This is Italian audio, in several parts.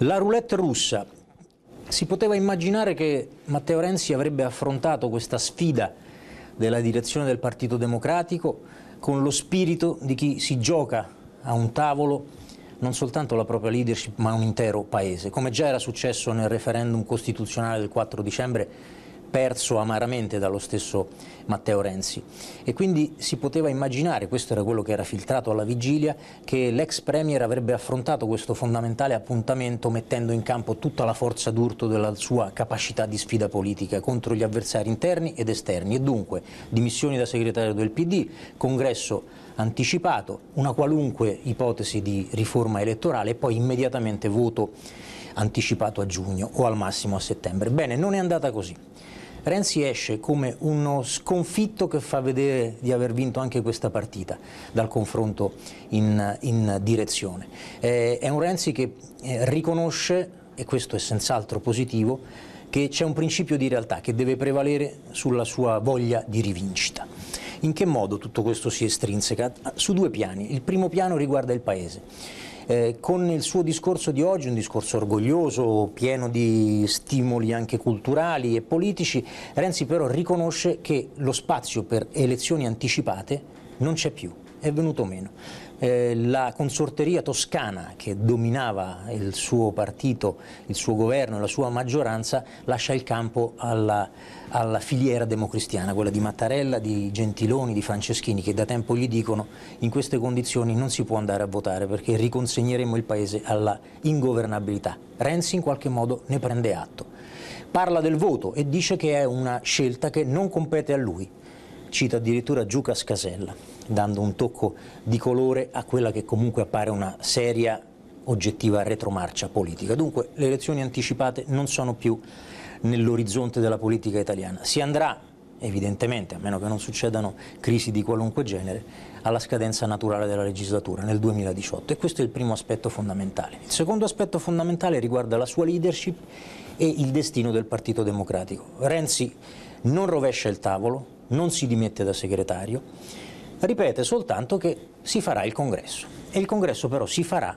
La roulette russa. Si poteva immaginare che Matteo Renzi avrebbe affrontato questa sfida della direzione del Partito Democratico con lo spirito di chi si gioca a un tavolo non soltanto la propria leadership ma un intero paese, come già era successo nel referendum costituzionale del 4 dicembre perso amaramente dallo stesso Matteo Renzi. E quindi si poteva immaginare, questo era quello che era filtrato alla vigilia, che l'ex Premier avrebbe affrontato questo fondamentale appuntamento mettendo in campo tutta la forza d'urto della sua capacità di sfida politica contro gli avversari interni ed esterni e dunque dimissioni da segretario del PD, congresso anticipato, una qualunque ipotesi di riforma elettorale e poi immediatamente voto anticipato a giugno o al massimo a settembre. Bene, non è andata così. Renzi esce come uno sconfitto che fa vedere di aver vinto anche questa partita dal confronto in, in direzione. Eh, è un Renzi che eh, riconosce, e questo è senz'altro positivo, che c'è un principio di realtà che deve prevalere sulla sua voglia di rivincita. In che modo tutto questo si estrinseca? Su due piani. Il primo piano riguarda il Paese. Eh, con il suo discorso di oggi, un discorso orgoglioso, pieno di stimoli anche culturali e politici, Renzi però riconosce che lo spazio per elezioni anticipate non c'è più è venuto meno. Eh, la consorteria toscana che dominava il suo partito, il suo governo e la sua maggioranza lascia il campo alla, alla filiera democristiana, quella di Mattarella, di Gentiloni, di Franceschini che da tempo gli dicono in queste condizioni non si può andare a votare perché riconsegneremo il paese alla ingovernabilità. Renzi in qualche modo ne prende atto. Parla del voto e dice che è una scelta che non compete a lui cita addirittura Giuca Scasella, dando un tocco di colore a quella che comunque appare una seria, oggettiva retromarcia politica. Dunque le elezioni anticipate non sono più nell'orizzonte della politica italiana. Si andrà, evidentemente, a meno che non succedano crisi di qualunque genere, alla scadenza naturale della legislatura nel 2018 e questo è il primo aspetto fondamentale. Il secondo aspetto fondamentale riguarda la sua leadership e il destino del Partito Democratico. Renzi non rovescia il tavolo, non si dimette da segretario, ripete soltanto che si farà il congresso e il congresso però si farà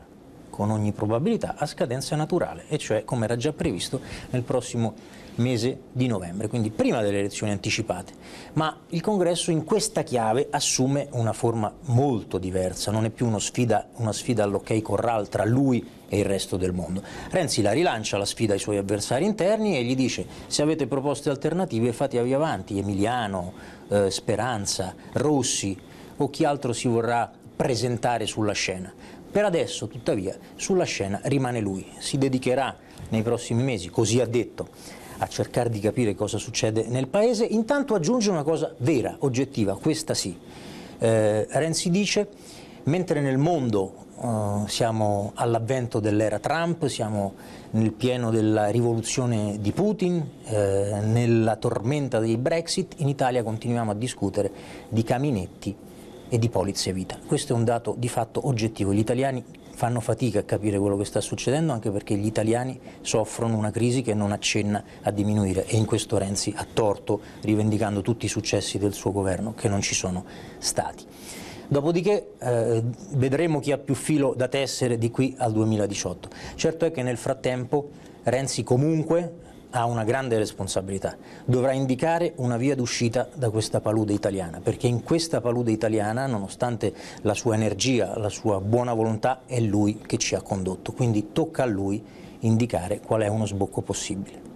con ogni probabilità a scadenza naturale, e cioè come era già previsto nel prossimo mese di novembre, quindi prima delle elezioni anticipate. Ma il congresso in questa chiave assume una forma molto diversa, non è più sfida, una sfida all'ok Corral tra lui e il resto del mondo. Renzi la rilancia la sfida ai suoi avversari interni e gli dice se avete proposte alternative fatevi avanti, Emiliano, eh, Speranza, Rossi o chi altro si vorrà presentare sulla scena. Per adesso, tuttavia, sulla scena rimane lui. Si dedicherà nei prossimi mesi, così ha detto, a cercare di capire cosa succede nel paese. Intanto aggiunge una cosa vera, oggettiva, questa sì. Eh, Renzi dice, mentre nel mondo Uh, siamo all'avvento dell'era Trump, siamo nel pieno della rivoluzione di Putin, eh, nella tormenta dei Brexit, in Italia continuiamo a discutere di caminetti e di polizze vita. Questo è un dato di fatto oggettivo. Gli italiani fanno fatica a capire quello che sta succedendo anche perché gli italiani soffrono una crisi che non accenna a diminuire e in questo Renzi ha torto rivendicando tutti i successi del suo governo che non ci sono stati. Dopodiché eh, vedremo chi ha più filo da tessere di qui al 2018. Certo è che nel frattempo Renzi comunque ha una grande responsabilità, dovrà indicare una via d'uscita da questa palude italiana, perché in questa palude italiana, nonostante la sua energia, la sua buona volontà, è lui che ci ha condotto, quindi tocca a lui indicare qual è uno sbocco possibile.